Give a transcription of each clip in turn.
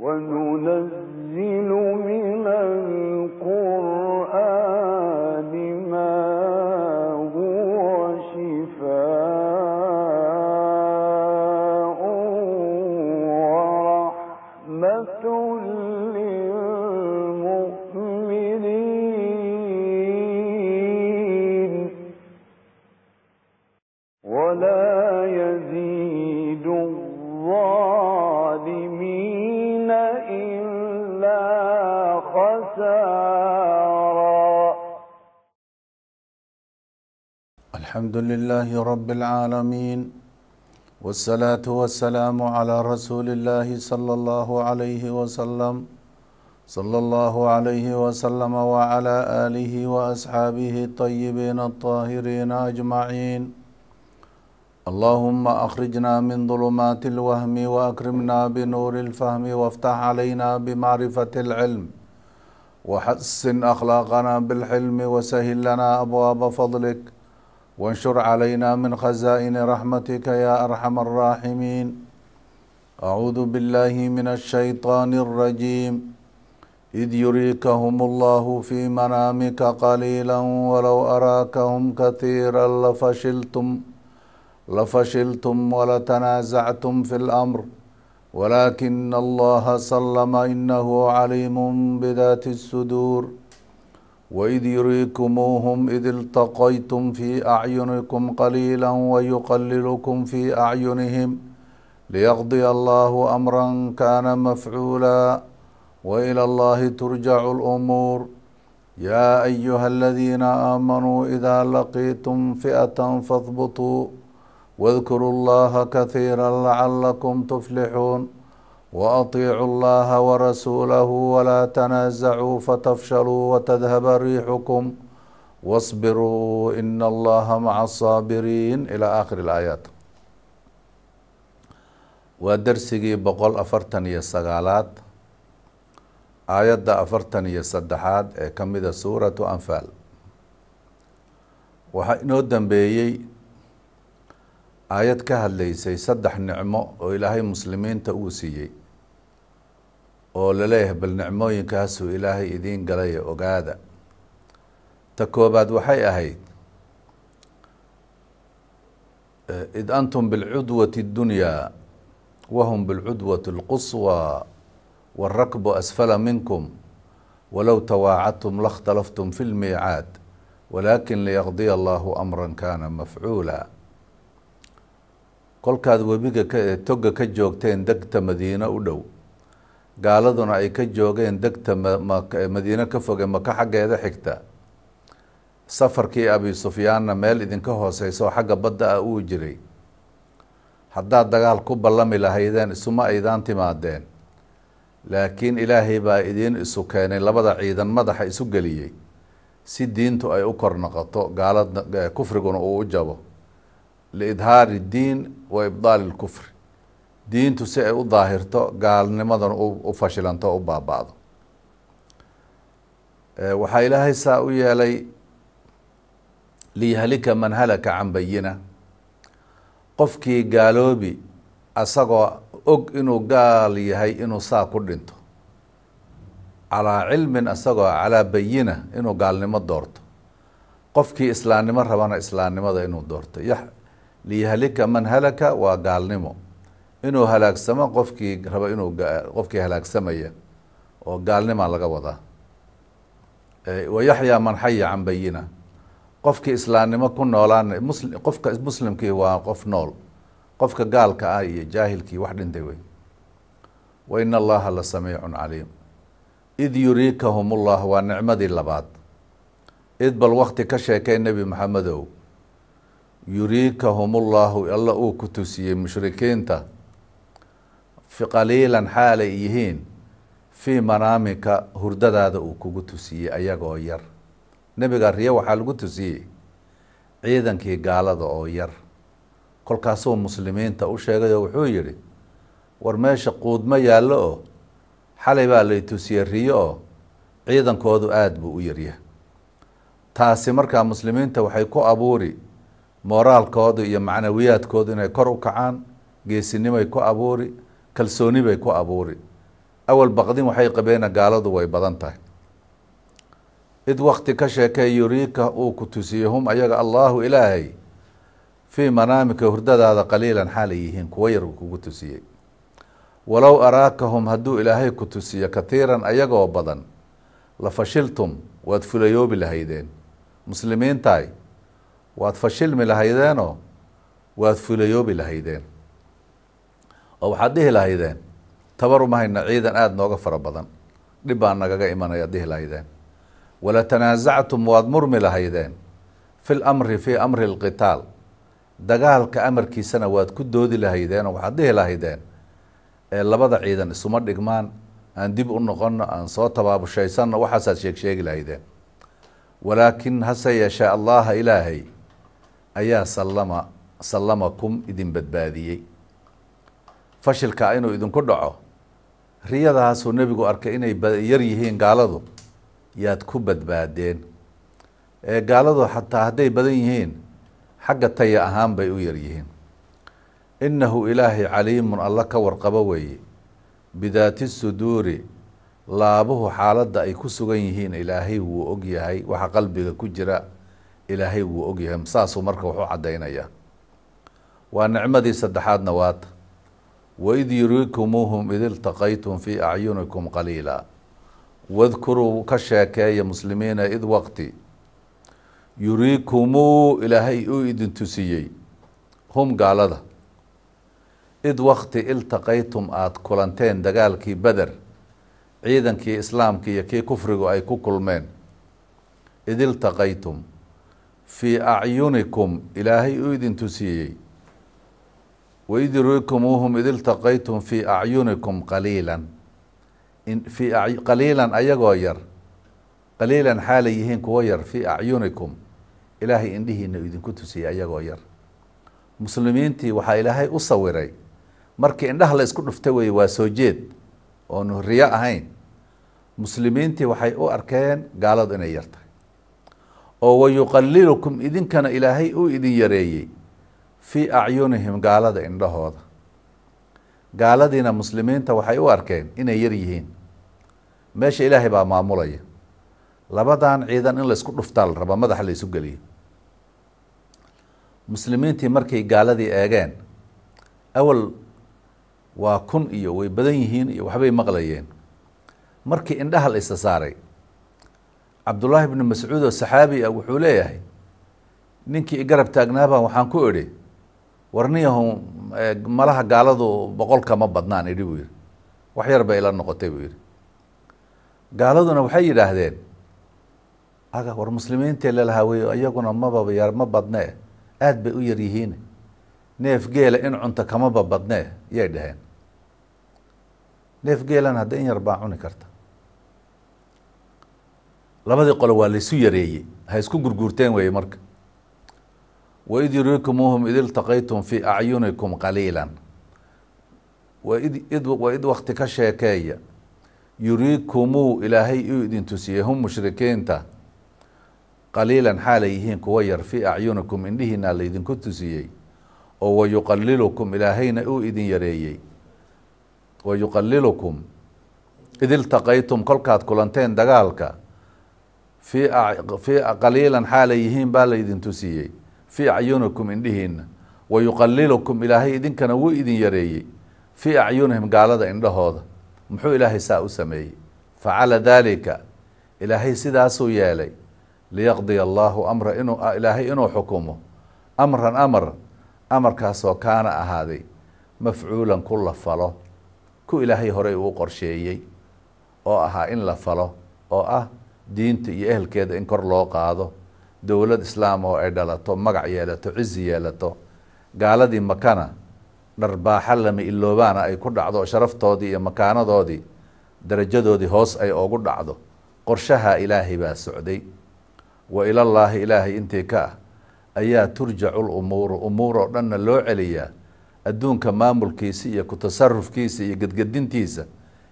وننزل الحمد لله رب العالمين والصلاة والسلام على رسول الله صلى الله عليه وسلم صلى الله عليه وسلم وعلى آله وأصحابه الطيبين الطاهرين أجمعين اللهم أخرجنا من ظلمات الوهم وأكرمنا بنور الفهم وافتح علينا بمعرفة العلم وحسن أخلاقنا بالحلم وسهل لنا أبواب فضلك وانشر علينا من خزائن رحمتك يا ارحم الراحمين اعوذ بالله من الشيطان الرجيم اذ يريكهم الله في منامك قليلا ولو اراكهم كثيرا لفشلتم لفشلتم ولتنازعتم في الامر ولكن الله سلم انه عليم بذات الصدور وإذ يريكموهم إذ التقيتم في أعينكم قليلا ويقللكم في أعينهم ليقضي الله أمرا كان مفعولا وإلى الله ترجع الأمور يا أيها الذين آمنوا إذا لقيتم فئة فاضبطوا واذكروا الله كثيرا لعلكم تفلحون وأطيعوا الله ورسوله ولا تنازعوا فتفشلوا وتذهب ريحكم واصبروا إن الله مع الصابرين إلى آخر الآيات waa dersigii boqol afartan iyo sagaalaad aayadda afartan iyo saddexaad ee ka mida suuratu anfaal waxaa inoo dambeeyey aayad ka hadlaysay saddex nicmo oo ilaahay muslimiinta uu siiyey oo laleeyahay bal nicmooyinkaasuu ilaahay idiin galay ogaada ta koobaad waxay ahayd id antum bilcudwati اdunyaa wahum bilcudwati اlquswى wاlrakbu asfala minkum walow tawaacadtum lakhtalaftum fi lmiicaad walaakin liyaqdiya allahu amra kana mafcuula kolkaad webiga toga ka joogteen degta madiine u dhow gaaladuna ay ka joogeen degta madiine ka foge maka xaggeeda xigta safarkii abi sufyaanna meel idinka hooseysa oo xagga badda ah uu jiray haddaad dagaal ku ballami lahaydeen isuma aydaan timaadeen laakiin ilaahay baa idiin isu keenay labada ciidan madaxa isu geliyey si diintu ay u kor noqoto gaalada kufriguna uu u jabo liidhaari iddiin wa ibdaali ilkufri diintu si ay u daahirto gaalnimadan u fashilanto o u baaba'do eh, waxaa ilaahay saa u yeelay liyahlika man halaka can bayina qofkii gaaloobi asagoo og inuu gaal yahay inuu saa ku dhinto calaa cilmin asagoo calaa bayina inuu gaalnimo doorto qofkii islaannimo rabana islaamnimada inuu doorto liyahlika man halaka waa gaalnimo inuu halaagsamo qofkii rabo inuu qofkii halaagsamaya oo gaalnimaa laga wadaa wayaxyaa man xaya can bayina qofkii islaamnimo ku noolaana musli qofka muslimkii waa qof nool qofka gaalka ah iyo jaahilkii wax dhintay wey wa ina allaha la samiicun caliim id yuriikahum ullah waa nicmadii labaad id bal wakti ka sheekay nebi maxamedow yuriikahum ullahu alla uu ku tusiyey mushrikiinta fi qaliilan xaal yihiin fii manaamika hurdadaada uu kugu tusiyey ayagoo yar nebiga riyo waxaa lagu tusiyey ciidankii gaalada oo yar kolkaasuu muslimiinta u sheegay oo wuxuu yidhi war meesha quudma yaallo oo xalay baa lay tusiyey riyo oo ciidankoodu aada buu u yaryahay taasi markaa muslimiinta waxay ku abuuri moraalkoodu iyo macnawiyaadkoodu inay kor u kacaan geesinimoy ku abuuri kalsooni bay ku abuuri awal baqdin waxay qabeena gaaladu way badan tahay id wakti ka sheekay yuriika uu ku tusiye hum ayaga allaahu ilaahay fii manaamika hurdadaada qaliilan xaalay yihiin kuwo yar uu kugu tusiyey walow araakahum hadduu ilaahay ku tusiyo katiiran ayagoo badan la fashiltum waad fulayoobi lahaydeen muslimiintahay waad fashilmi lahaydeenoo waad fulayoobi lahaydeen oo waxaad dhihi lahaydeen tabar uma ciidan aada nooga fara badan dhib baa nagaga imanayaad dhihi lahaydeen wala tanaazactum waad murmi lahaydeen fi lamri fii amri alqitaal dagaalka amarkiisana waad ku doodi lahaydeenoo waxaad dhihi lahaydeen ee labada ciidan isuma dhigmaan aan dib u noqonno aan soo tabaabushaysanno waxaasaad sheeg sheegi lahaydeen walaakin hase yeeshaa allaha ilaahay ayaa sallama sallamakum idin badbaadiyey fashilka inuu idinku dhaco riyadaasuu nebigu arkay inay yar yihiin gaaladu yaad ku badbaadeen ee gaaladu xataa hadday badan yihiin xagga taya ahaan bay u yar yihiin innahu ilaahay caliimun alla ka warqabo weeye bidaati suduuri laabuhu xaaladda ay ku sugan yihiin ilaahay wuu og yahay waxa qalbiga ku jira ilaahay wuu og yahay saasuu marka wuxuu caddaynayaa waa nicmadii saddexaadna waata waid yuriikumuuhum id iltaqaytum fii acyunikum qaliila wadkuruu ka sheekeeya muslimiina id waqti yuriikumuu ilaahay uu idintusiyey hum gaalada id wakti iltaqaytum aada kulanteen dagaalkii beder ciidankii islaamka iyo kii kufrigu ay ku kulmeen id iltaqaytum fii acyunikum ilaahay uu idintusiyey waid yuriikumuuhum id iltaqaytum fii acyunikum qaliilan fii qaliilan ayagoo yar qaliilan xaalay yihiin kuwo yar fii acyunikum ilaahay indhihiina idinku tusiyey ayagoo yar muslimiintii waxaa ilaahay u sawiray markii indhaha la isku dhuftay weye waa soo jeed oonu riyo ahayn muslimiintii waxay u arkeen gaaladu inay yartahay oo wayuqalilukum idinkana ilaahay uu idin yareeyey fii acyunihim gaalada indhahooda gaaladiina muslimiinta waxay u arkeen inay yar yihiin meesha ilaahay baa maamulaya labadan ciidan in laysku dhuftaa la rabaa madaxa laysu geliyo muslimiintii markay gaaladii eegeen awal waa kun iyo way badan yihiin iyo waxbay maqlayeen markii indhaha la isa saaray cabdullaahi bnu mascuud oo saxaabi ah wuxuu leeyahay ninkii igarab taagnaabaa waxaan ku idhi warniyahu eh, malaha gaaladu boqol kama badnaan idhi buu yihi wax yar bay ila noqotay buu yihi gaaladuna waxay yidhaahdeen aga war muslimiintee lalahaa wey iyaguna mababa ma badnee aada bay u yar yihiin neef geela in cunto kamaba badnee yay dhaheen neef geelana hadda in yar baa cuni karta labadii qole waa laysu yareeyey ha isku gurguurteen weeye marka waid yuriikumuuhum id iltaqaytum fii acyunikum qaliila wa id wakti ka sheekeeya yuriikumuu ilaahay uu idin tusiyey hum mushrikiinta qaliilan xaalay yihiin kuwa yar fii acyunikum indhihiina laydinku tusiyey oo wayuqalilukum ilaahayna uu idin yareeyey wayuqalilukum id iltaqaytum kolkaad kulanteen dagaalka fii fii qaliilan xaalay yihiin baa laydin tusiyey fii acyunikum indhihiinna wa yuqalilukum ilaahay idinkana wuu idin yareeyey fii acyunihim gaalada indhahooda muxuu ilaahay saa u sameeyey facala daalika ilaahay sidaasuu yeelay liyaqdiya allaahu amra inuu ilaahay inuu xukumo amran amar amarkaasoo kaana ahaaday mafcuulan ku la falo ku ilaahay horey uu qorsheeyey oo ahaa in la falo oo ah diinta iyo ehelkeeda in kor loo qaado dowlad islaam oo ay dhalato magac yeelato cizi yeelato gaaladii makana dharbaaxa lama iloobaana ay ku dhacdo sharaftoodii iyo makaanadoodii darajadoodii hoos ay ogu dhacdo qorshaha ilaahay baa socday wa ilallaahi ilaahay intii ka ah ayaa turjacu lumuuru umuur oo dhanna loo celiyaa adduunka maamulkiisa iyo ku tasarufkiisa iyo gedgedintiisa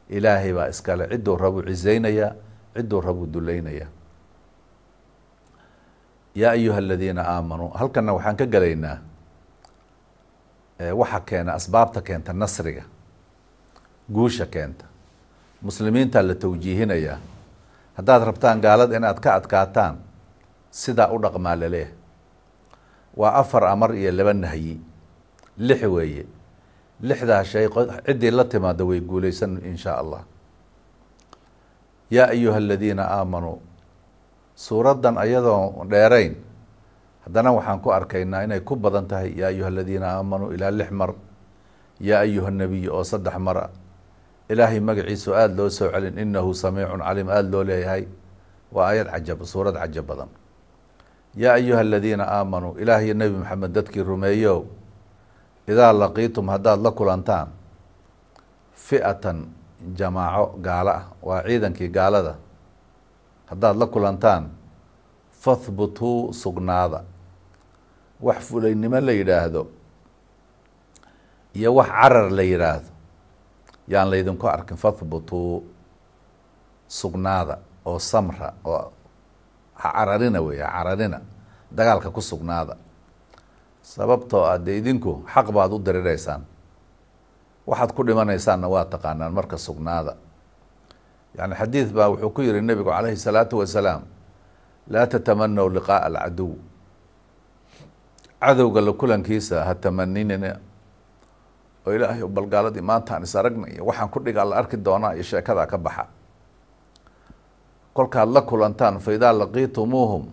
ilaahay baa iskale cidduu rabuu cisaynayaa cidduu rabuu dulaynayaa yaa ayuha aladiina aamanuu halkana waxaan ka galaynaa waxa keena asbaabta keenta nasriga guusha keenta muslimiintaa la tawjiihinayaa haddaad rabtaan gaalada inaad ka adkaataan sidaa u dhaqmaa laleeh waa afar amar iyo laba nahyi lix weeye lixdaa shay ciddii la timaada way guulaysan in shaa allah yaa ayuha aladiina aamanuu suuraddan ayadoo dheerayn haddana waxaan ku arkaynaa inay ku badan tahay yaa ayuha aladiina aamanuu ilaa lix mar yaa ayuha nebiy oo saddex mara ah. ilaahay magaciisu aada loo soo celin innahu samiicun caliim aada loo leeyahay waa aayad cajab suurad cajab badan yaa ayuha aladiina aamanuu ilaahay nebi maxamed dadkii rumeeyow idaa laqiitum haddaad la kulantaan fi'atan jamaaco gaalo ah waa ciidankii gaalada haddaad la kulantaan fathbutuu sugnaada wax fulaynimo la yidhaahdo iyo wax carar la yidhaahdo yaan laydinku arkin fathbutuu sugnaada oo samra oo cararina wey cararina dagaalka ku sugnaada sababtoo ah dee idinku xaq baad u diriraysaan waxaad ku dhimanaysaanna waa taqaanaan marka sugnaada yani xadii baa wuxuu ku yiri nebigu calayhi salaatu wasalaam laa tatamanaw liqaaءa alcaduw cadowga la kulankiisa ha tamaninina oo ilaahay bal gaaladii maanta aan is aragna iyo waxaan ku dhigaa la arki doonaa iyo sheekadaa ka baxa kolkaad la kulantaan fa idaa laqiitumuuhum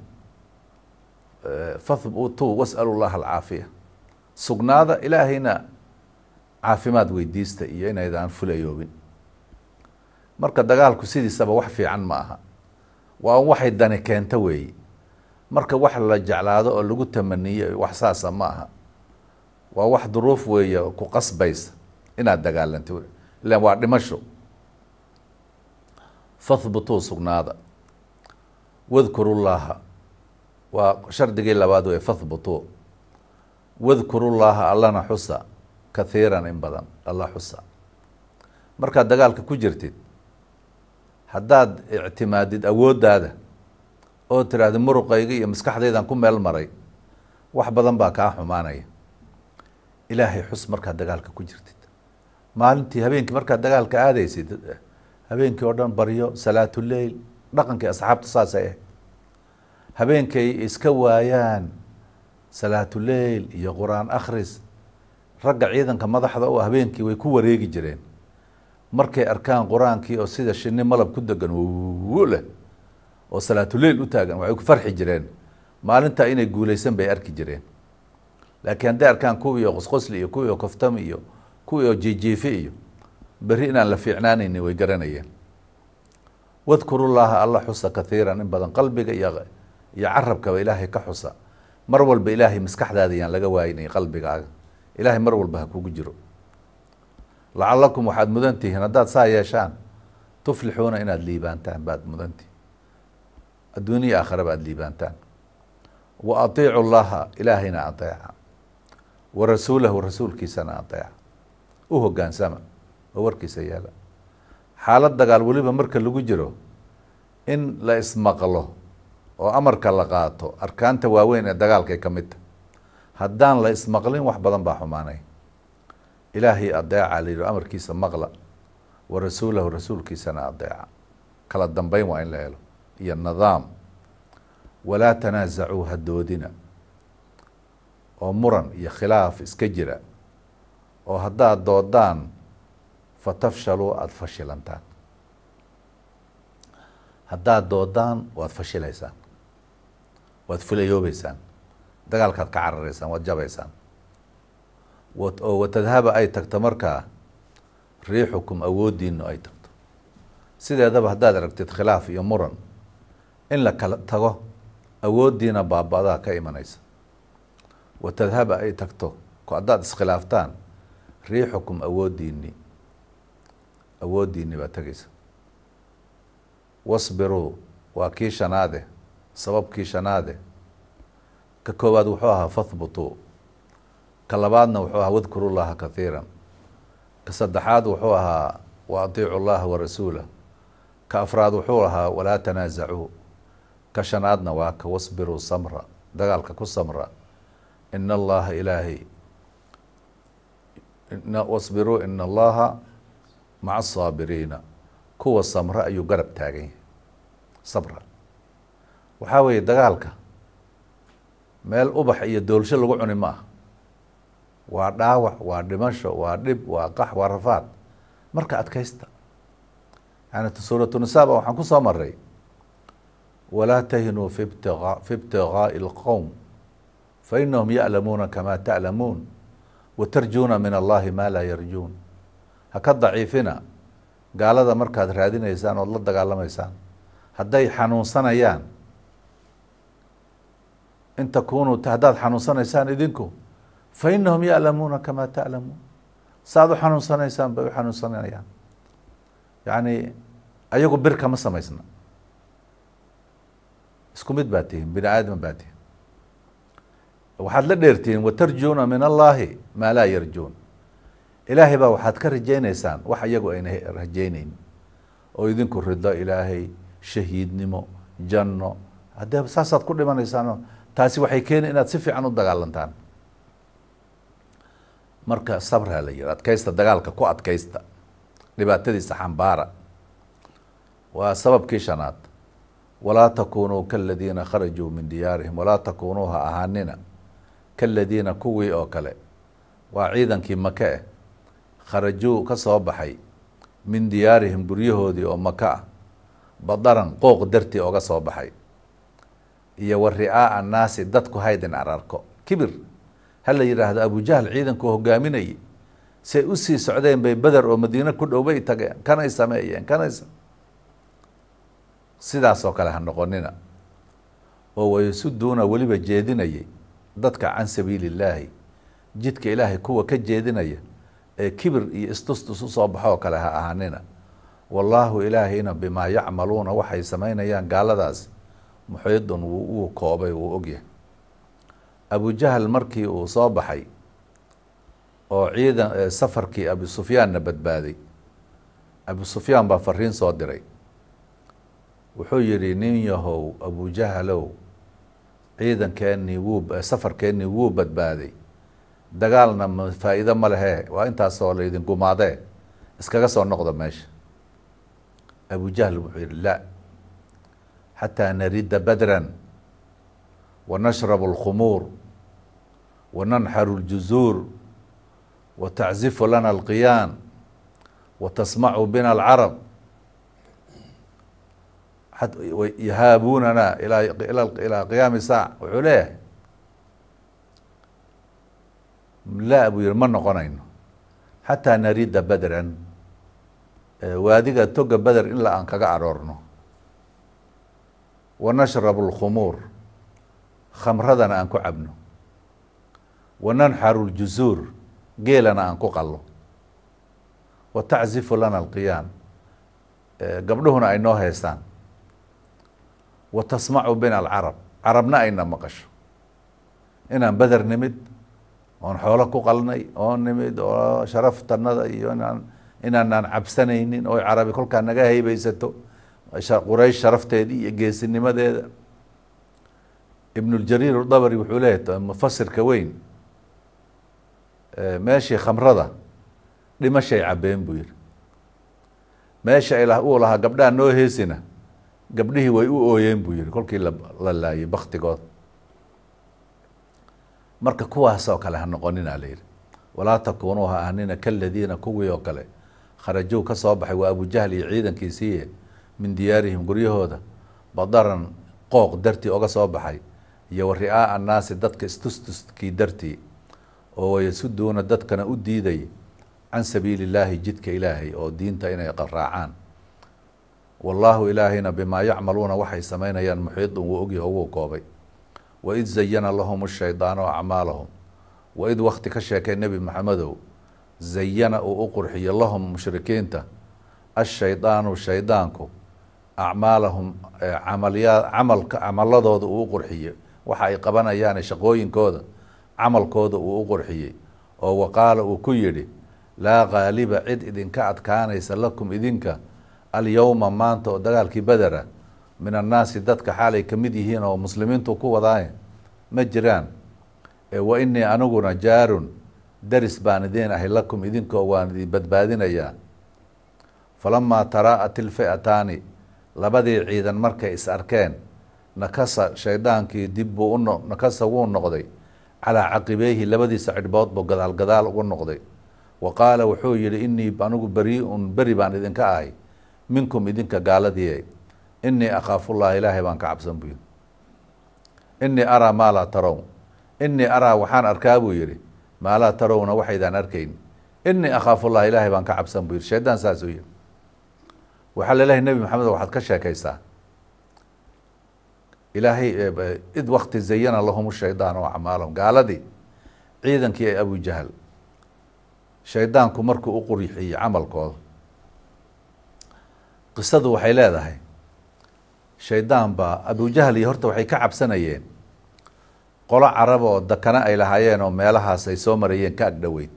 fahbutuu was'alu llaha alcaafiya sugnaada ilaahayna caafimaad weydiista iyo inaydaan fulayoobin marka dagaalku sidiisaba wax fiican ma aha waa waxay dani keento weeye marka wax la jeclaado oo lagu tamaniyo wax saasa ma aha waa wax duruuf weeye ku qasbaysa inaad dagaalanto ilan waa dhimasho fahbutuu sugnaada wadkurullaaha waa shardigii labaad wey fahbutuu wadkurullaaha allana xusa kathiiran in badan alla xusa markaad dagaalka ku jirtid haddaad ictimaadid awooddaada oo tiraahda muruqayga iyo maskaxdaydan ku meel maray wax badan baa kaa xumaanaya ilaahay xus markaad dagaalka ku jirtid maalintii habeenkii markaad dagaalka aadaysid habeenkii oo dhan baryo salaatuleyl dhaqankii asxaabta saasay ah habeenkay iska waayaan salaatuleyl iyo qur-aan akhris ragga ciidanka madaxda oo habeenkii way ku wareegi jireen markay arkaan qur-aankii oo sida shini malab ku degan wleh oo salaatuleil u taagan waxay ku farxi jireen maalintaa inay guuleysan bay arki jireen laakiin hadday arkaan kuwiio qosqosli iyo kuwiio koftam iyo kuwiio jijiifi iyo beri inaan la fiicnaanayni way garanayeen wadkuru llaaha alla xusa kathiiran in badan qalbiga iyo iyo carabkaba ilaahay ka xusa mar walba ilaahay maskaxdaadayaan laga waayinay qalbigaaga ilaahay mar walba ha kugu jiro lacalakum waxaad mudan tihiin haddaad saa yeeshaan tuflixuuna inaad liibaantaan baad mudantihi tihin adduuniya aakhare baad liibaantaan wa atiicu llaha ilaahayna adeeca wa rasuulahu rasuulkiisana adeeca u hogaansama oo warkiisa yeela xaalad dagaal weliba marka lagu jiro in la ismaqlo oo amarka la qaato arkaanta waaweyn ee dagaalkay ka mid ta haddaan la ismaqlin wax badan baa xumaanay ilaahay adeeca la yidhi amarkiisa maqla wa rasuulahu rasuulkiisana adeeca kala dambeyn waa in la helo iyo nidaam walaa tanaasacuu ha doodina oo muran iyo khilaaf iska jira oo haddaad doodaan fa tafshaluu aada fashilantaan haddaad doodaan waad fashilaysaan waad filayoobeysaan dagaalkaad ka cararaysaan waad jabaysaan oo watadhaba ay tagto markaa riixukum awoodiinu ay tagto sideedaba haddaad aragtid khilaaf iyo muran in la kala tago awoodiina baaba-daa ka imanaysa watadhaba ay tagto haddaad iskhilaaftaan riixukum awoodiini awoodiini baa tegeysa wasbiruu waa kii shanaade sababkii shanaade ka koowaad wuxuu ahaa fahbutuu ka labaadna wuxuu ahaa wadkuru llaha kaiira ka saddexaad wuxuu ahaa wa adiicu llaha wa ka afraad wuxuu ahaa walaa tanaazacuu ka shanaadna waa ka wasbiruu samra dagaalka ku samra ina allaha ilaahay wasbiruu ina allaha maca asaabiriina kuwa samra ayuu garab taagan yahay sabra waxaa weeye dagaalka meel ubax iyo doolsho lagu cuni ma ah waa dhaawac waa dhimasho waa dhib waa qax waa rafaad marka adkaysta yani suuratunisaaba waxaan kusoo maray walaa tahinuu fi btiaa fi اlqowm fainahum ya'lamuuna kama taclamuun watarjuuna min allahi ma laa yarjuun haka daciifina gaalada markaad raadinaysaan ood la dagaalamaysaan hadday xanuunsanayaan in takunuu haddaad xanuunsanaysaan idinku fainahum ya'lamuuna kamaa ta'lamuun saaad u xanuunsanaysaan bay u xanuunsanayaan yacni ayagu bir kama samaysna isku mid baa tihiin bini aadam baa tihin waxaad la dheertihiin watarjuuna min allahi maa laa yarjuun ilaahay baa waxaad ka rajaynaysaan wax iyagu ayna rajayneyn oo idinku rido ilaahay shahiidnimo janno haddee saasaad ku dhimanaysaan taasi waxay keeni inaad si fiican u dagaalantaan marka sabra la yidha adkaysta dagaalka ku adkaysta dhibaatadiisa xambaara waa sababkii shanaad walaa takunuu kaladiina kharajuu min diyaarihim walaa takunuu ha ahaanina kaladiina kuwii oo kale waa ciidankii maka eh kharajuu ka soo baxay min diyaarihim guryahoodii oo maka ah badaran qooq dartii oga soo baxay iyo wa ri-aaa annaasi dadku haydin ararko kibir ha la yidhaahdo abujahl ciidanku hogaaminayay say u sii socdeen bay beder oo madiine ku dhow bay tageen kanay sameeyeen kanay sidaas oo kale ha noqonina oo wayasuduuna weliba jeedinayay dadka can sabiili illaahi jidka ilaahay kuwa ka jeedinaya ee kibir iyo istustus usoo baxo kale ha ahaanina wallaahu ilaahayna bimaa yacmaluuna waxay samaynayaan gaaladaasi muxiidun wuu koobay wuu ogyahay abujahal markii uu soo baxay oo ciidan safarkii abu sufyaanna badbaaday abu sufyaan baa fariin soo diray wuxuu yidhi nin yahow abujahalow ciidankeennii wuu safarkeennii wuu badbaaday dagaalna faa'iido faa ma lehee waa intaasoo laydin gumaadee iskaga soo noqda meesha abujahl wuxuu yidhi la xataa narida badran ونشرب الخمور وننحر الجزور وتعزف لنا القيان وتسمع بنا العرب yhaabuunana ilaa qiyaami saac wuxuu leeyahay la buu yihi ma noqonayno xataa narida badran waadiga toga beder ilaa aan kaga aroorno wanashrab اlkhumuur khamradana aan ku cabno wananxaru ljuzuur geelana aan ku qallo wataczifu lana alqiyaan gabdhuhuna ay noo heestaan tasmacu bina alcarab carabna ayna maqasho inaan beder nimid oon xoolo ku qalnay oo nimid oo sharaftanada iyo inaan inaanaan cabsanaynin oo carabi kolkaa naga haybaysato quraysh sharafteedii iyo geesinimadeeda ibn ljariir udabri wuxuu leeyahy mufasirka weyn meeshii khamrada dhimashay cabeen buu yihi meesha ay uu lahaa gabdhaha noo heesina gabdhihii way u ooyeen buu yihi kolkii la laayay baktigood marka kuwaasoo kale ha noqonina la yihi walaa takuunuu ha ahnina kaladiina kuwii oo kale kharajuu kasoo baxay waa abujahl iyo ciidankiisiiye min diyaarihim guryahooda badaran qooq dartii oga soo baxay iyo wari'aaa annaasi dadka istustuskii dartii oo wayasuduuna dadkana u diiday can sabiili illaahi jidka ilaahay oo diinta inay qaraacaan wallaahu ilaahayna bimaa yacmaluuna waxay samaynayaan muxiidun wuu ogyaho wuu koobay waid zayana lahum ashaydaanu acmaalahum waid wakti ka sheekay nebi maxamedow zayana uu u qurxiyo lahum mushrikiinta ashaydaanu shaydaanku acmaalahum camalya camalka camaladooda uu u qurxiyo waxa ay qabanayaan shaqooyinkooda camalkooda uu u qurxiyey oo waqaala uu ku yidhi laa qaaliba cid idinka adkaanaysa lakum idinka alyowma maanta oo dagaalkii bedera min annaasi dadka xaalay ka mid yihiin oo muslimiintu ku wadaaye ma jiraan e wa inii aniguna jaarun daris baan idiin ahay lakum idinkoo waan idin badbaadinayaa falamaa taraa'at ilfi'ataani labadii ciidan markay is arkeen nakasa shaydaankii dib buu u nakasa wuu noqday calaa caqibeyhi labadiisa cidhboodbu buu gadaal gadaal ugu noqday wa qaala wuxuu yihi inii anigu beri-un beri baan idinka ahay minkum idinka gaaladiie inii akhaafullaha ilaahay baan ka cabsan buu yihi inii araa maa laa tarown inii araa waxaan arkaa buu yihi maa laa tarowna waxaydaan arkayn inii akhaafullaha ilaahay baan ka cabsan buu yihi shaydaan saasuu yihi waxaa laleeyahay nebi maxamed waxaad ka sheekaysaa ilaahay eh, id wakti zayana lahum shaydaan oo acmaalahum gaaladii ciidankii ee abujahal shaydaanku markuu u qurixiyey camalkooda qisadu waxay leedahay shaydaan baa abujahal iyo horta waxay ka cabsanayeen qolo carab oo dakana ay lahaayeen oo meelahaas ay soo marayeen ka agdhoweyd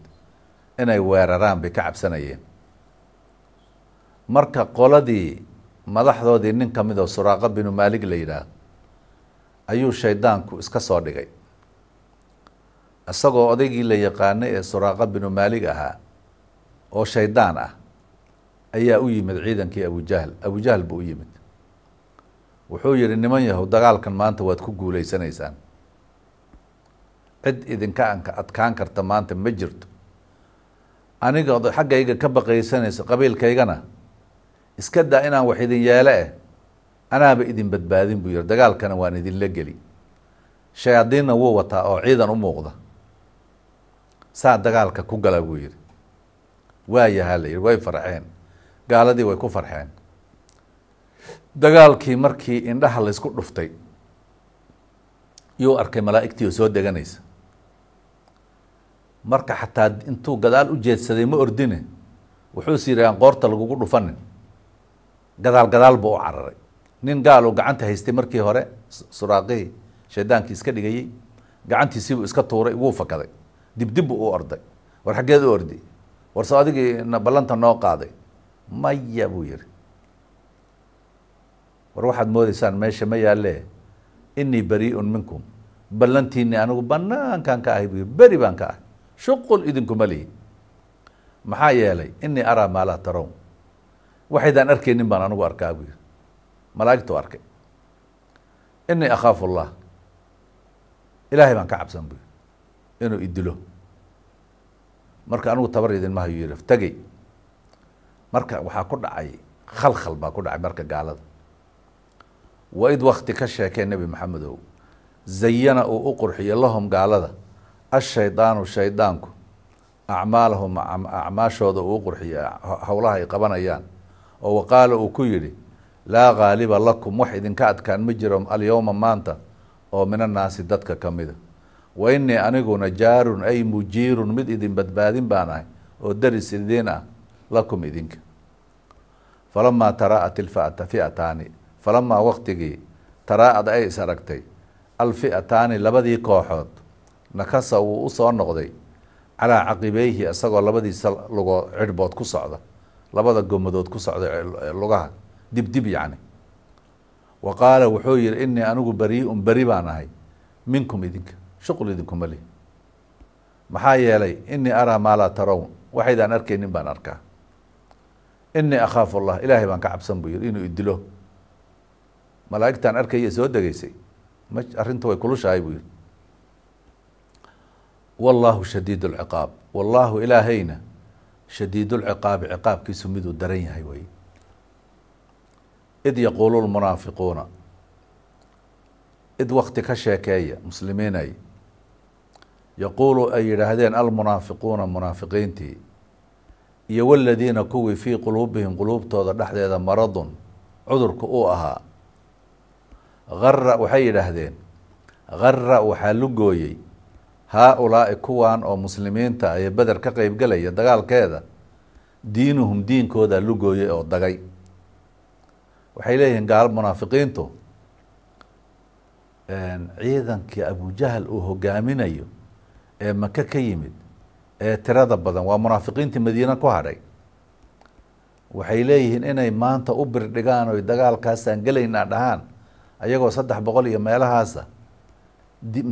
inay weeraraan bay ka cabsanayeen marka qoladii madaxdoodii nin ka mid oo suraaqo binu maalig la yidhaahdo ayuu shaydaanku iska soo dhigay isagoo odaygii la yaqaanay ee suraaqa binu maalig ahaa oo shaydaan ah ayaa u yimid ciidankii abujahl abujahl buu u yimid wuxuu yihi niman yahow dagaalkan maanta waad ku guulaysanaysaan cid idinka anka adkaan karta maanta ma jirto aniga xaggayga ka baqaysanaysa qabiilkaygana iska daa inaan wax idin yeele eh anaaba idin badbaadin buu yihi dagaalkana waan idinla geli shayaadiinna wuu wataa oo ciidan u muuqda saa dagaalka ku gala buu yihi waayahaa la yihi way farceen gaaladii way ku farxeen dagaalkii markii indhaha laysku dhuftay yuu arkay malaa'igtii oo soo deganaysa marka xataa intuu gadaal u jeedsaday ma ordine wuxuus yidhi aan qoorta lagugu dhufanin gadaal gadaal buu u cararay nin gaaluu gacanta haystay markii hore suraaqii shaydaankii iska dhigayey gacantiisiibuu iska tuuray wuu fakaday dibdibbu u orday war xaggeed u ordi warse adigii ballanta noo qaaday maya buu yihi war waxaad moodaysaan meesha ma yaalle inii bariiun minkum ballantiinii anigu banaankaan ka ahay buu yii beri baan ka ahay shuqul idinkuma lihi maxaa yeelay inii araa maa tarown waxaydaan arkaynin baan anigu arkaa buu yiri malaa'igtu arkay inii akhaafu llah ilaahay baan ka cabsan bu inuu idilo marka anigu tabar idinma hayu yidhi tegey marka waxaa ku dhacay khalkhal baa ku dhacay marka gaalada waid wakti ka sheekee nebi maxamedow zayana uu u qurxiyo lahum gaalada ashaydaanu shaydaanku acmaalahum acmaashooda uu u qurxiyo howlaha ay qabanayaan oo waqaala uu ku yidhi laa haaliba lakum wax idinka adkaan ma jiro alyowma maanta oo min annaasi dadka ka mida wa innii aniguna jaarun ay mujiirun mid idin badbaadin baan ahay oo daris idiin ah lakum idinka falamaa taraa'at ilfata fi'ataani falamaa waqtigii taraa'ad ay is aragtay alfi'ataani labadii kooxood nakasa wuu usoo noqday calaa caqibeyhi isagoo labadiisa lugood cirhbood ku socda labada gomadood ku socda lugaha dibdib yani wa qaala wuxuu yihi inii anigu beriiun beri baan ahay minkum idinka shuqul idinkuma lih maxaa yeelay inii araa maa laa tarown waxaydaan arkaynin baan arkaa inii akhaafu allah ilaahay baan ka cabsan buu yihi inuu idilo malaa'igtaan arkaya soo degeysay ma arrinta way kulushahay buu yihi wallaahu shadiid lciqaab wallaahu ilaahayna shadiidulciqaabi ciqaabkiisu miduu daran yahay wey id yaquulu lmunaafiquuna id wakti ka sheekeeya muslimiinay yaquulu ay yidhaahdeen almunaafiquuna munaafiqiintii iyo waladiina kuwii fii quluubihim quluubtooda dhexdeeda maradun cudurka uu ahaa gara waxay yidhaahdeen gara waxaa lu gooyey haa-ulaa'i kuwaan oo muslimiinta ee beder ka qeyb gelaya dagaalkeeda diinuhum diinkoodaa lu gooyey oo dagay waxay leeyihiin gaalo munaafiqiintu ciidankii abujahal uu hogaaminayo ee maka ka yimid ee tirada badan waa munaafiqiintii madiina ku hadhay waxay leeyihiin inay maanta u birdhigaan oy dagaalkaasaan gelaynaa dhahaan ayagoo saddex boqol iyo meelahaasa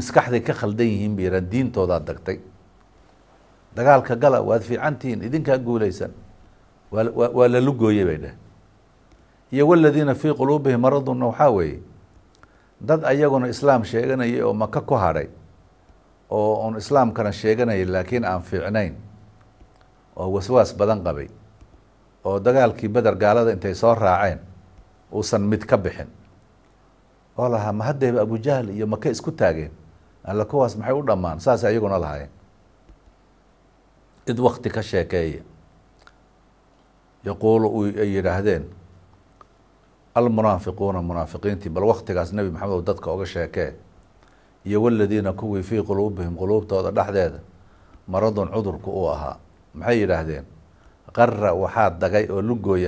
maskaxday ka khaldan yihiin bay yiraan diintoodaa dagtay dagaalka gala waad fiicantihiin idinkaa guulaysan waa waa la lugooyey bay dheh iyo waladiina fii quluubihim maradunna waxaa weeye dad ayaguna islaam sheeganayay oo maka ku hadhay oo un islaamkana sheeganayay laakiin aan fiicnayn oo waswaas badan qabay oo dagaalkii beder gaalada intay soo raaceen uusan mid ka bixin oo lahaa ma haddeeba abujahl iyo maka isku taageen alla kuwaas maxay u dhammaan saasay ayaguna lahaayeen id wakti ka sheekeeya yaquulu ay yidhaahdeen almunaafiquuna munaafiqiintii bal waktigaas nebi maxamed ou dadka oga sheekee iyo waladiina kuwii fii quluubihim quluubtooda dhexdeeda maradun cudurku uu ahaa maxay yidhaahdeen qara waxaa dagay oo lugooya